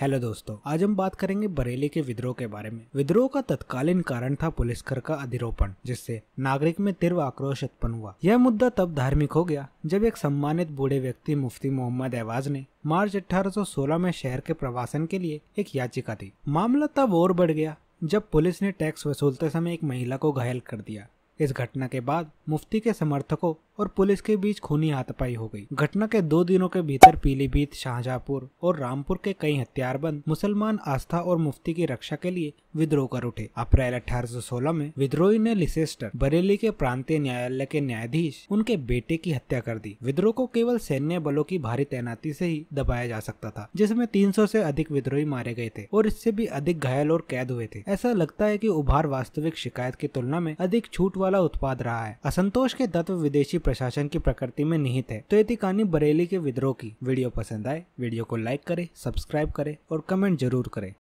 hello दोस्तों आज हम बात करेंगे बरेली के विद्रोह के बारे में विद्रोह का तत्कालीन कारण था पुलिसकर का अधिरोपण जिससे नागरिक में तीव्र आक्रोश उत्पन्न हुआ यह मुद्दा तब धार्मिक हो गया जब एक सम्मानित बूढ़े व्यक्ति मुफ्ती मोहम्मद एवाज ने मार्च 1816 में शहर के प्रवासन के लिए एक याचिका दी मामला तब और बढ़ गया जब पुलिस ने टैक्स वसूलते समय एक महिला को घायल कर दिया इस घटना के बाद मुफ्ती के समर्थकों और पुलिस के बीच खूनी हाथपाई हो गई घटना के दो दिनों के भीतर पीलीभीत शाहजहापुर और रामपुर के कई हथियारबंद मुसलमान आस्था और मुफ्ती की रक्षा के लिए विद्रोह कर उठे अप्रैल 1816 में विद्रोही ने लिसेस्टर बरेली के प्रांतीय न्यायालय के न्यायाधीश उनके बेटे की हत्या कर दी विद्रोह को केवल सैन्य बलों की भारी तैनाती से ही दबाया जा सकता था जिसमें 300 से अधिक विद्रोही मारे गए थे और इससे भी अधिक घायल और कैद हुए थे ऐसा लगता है की उभार वास्तविक शिकायत की तुलना में अधिक छूट वाला उत्पाद रहा है असंतोष के तत्व विदेशी प्रशासन की प्रकृति में निहित है तो ये थी कहानी बरेली के विद्रोह की वीडियो पसंद आए वीडियो को लाइक करे सब्सक्राइब करे और कमेंट जरूर करे